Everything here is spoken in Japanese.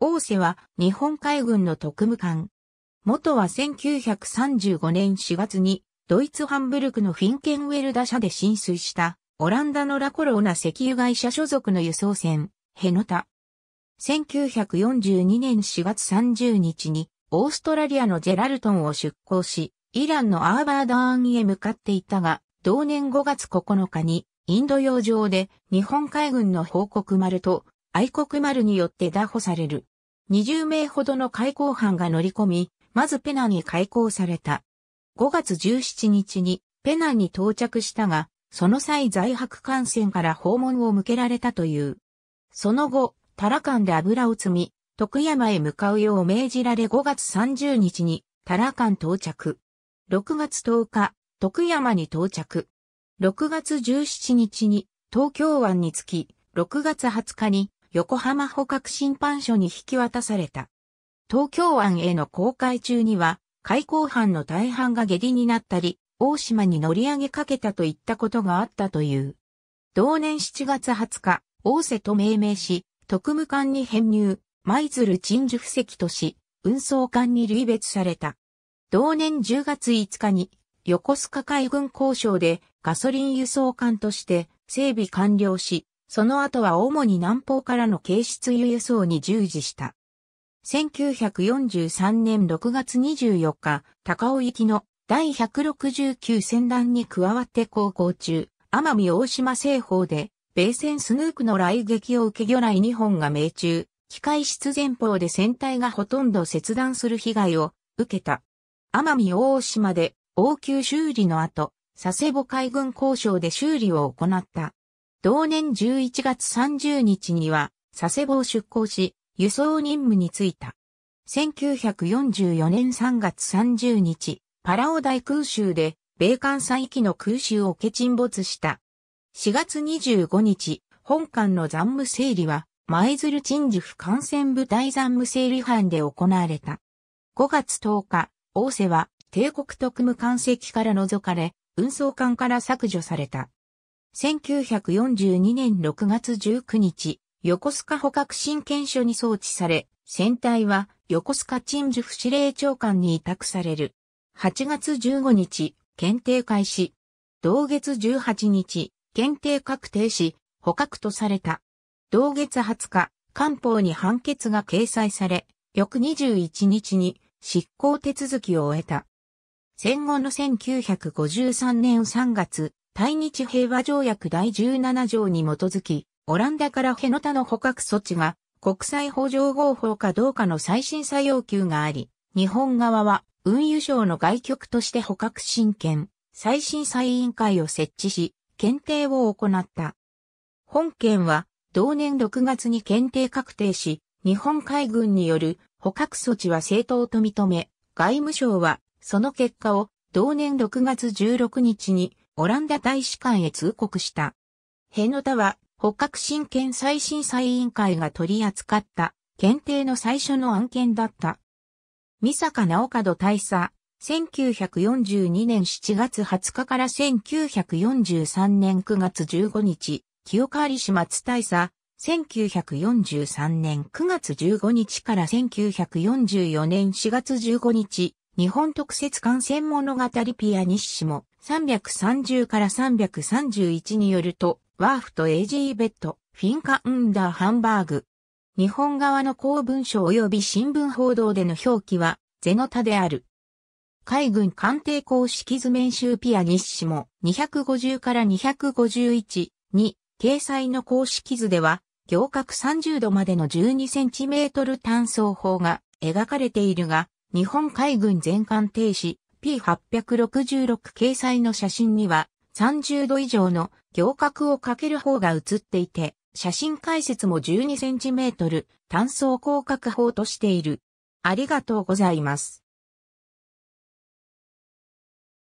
大瀬は日本海軍の特務艦。元は1935年4月にドイツハンブルクのフィンケンウェルダ社で浸水したオランダのラコローナ石油会社所属の輸送船ヘノタ。1942年4月30日にオーストラリアのジェラルトンを出港し、イランのアーバーダーンへ向かっていたが、同年5月9日にインド洋上で日本海軍の報告丸と愛国丸によって打捕される。20名ほどの開港班が乗り込み、まずペナに開港された。5月17日にペナに到着したが、その際在泊艦船から訪問を向けられたという。その後、タランで油を積み、徳山へ向かうよう命じられ5月30日にタラン到着。6月10日、徳山に到着。6月17日に東京湾に着き、6月20日に横浜捕獲審判所に引き渡された。東京湾への航海中には、開港班の大半が下痢になったり、大島に乗り上げかけたといったことがあったという。同年7月20日、大瀬と命名し、特務艦に編入、舞鶴鎮守布石とし、運送艦に類別された。同年10月5日に、横須賀海軍交渉でガソリン輸送艦として整備完了し、その後は主に南方からの軽質輸輸送に従事した。1943年6月24日、高尾行きの第169戦団に加わって航行中、奄美大島西方で、米船スヌークの来撃を受け魚雷2本が命中、機械室前方で船体がほとんど切断する被害を受けた。奄美大島で応急修理の後、佐世保海軍交渉で修理を行った。同年11月30日には佐世保を出港し、輸送任務に就いた。1944年3月30日、パラオ大空襲で、米艦3機の空襲を受け沈没した。4月25日、本艦の残務整理は、舞鶴鎮守府艦船部隊残務整理班で行われた。5月10日、大瀬は、帝国特務艦籍から除かれ、運送艦から削除された。1942年6月19日、横須賀捕獲新検所に送致され、船体は横須賀鎮守府司令長官に委託される。8月15日、検定開始。同月18日、検定確定し、捕獲とされた。同月20日、官報に判決が掲載され、翌21日に執行手続きを終えた。戦後の1953年3月、対日平和条約第17条に基づき、オランダから辺野田の捕獲措置が国際法上合法かどうかの再審査要求があり、日本側は運輸省の外局として捕獲親権、再審査委員会を設置し、検定を行った。本件は同年6月に検定確定し、日本海軍による捕獲措置は正当と認め、外務省はその結果を同年6月16日にオランダ大使館へ通告した。辺野田は、北獲新県再審査委員会が取り扱った、検定の最初の案件だった。三坂直門大佐、1942年7月20日から1943年9月15日、清川始末大佐、1943年9月15日から1944年4月15日、日本特設感染物語ピアニッシモ、330から331によると、ワーフとエイジーベッド、フィンカウンダーハンバーグ。日本側の公文書及び新聞報道での表記は、ゼノタである。海軍艦艇公式図面集ピアニッシモ、250から251に掲載の公式図では、行角30度までの12センチメートル単装砲が描かれているが、日本海軍全艦停止、P866 掲載の写真には30度以上の行角をかける方が写っていて、写真解説も 12cm 単層広角法としている。ありがとうございます。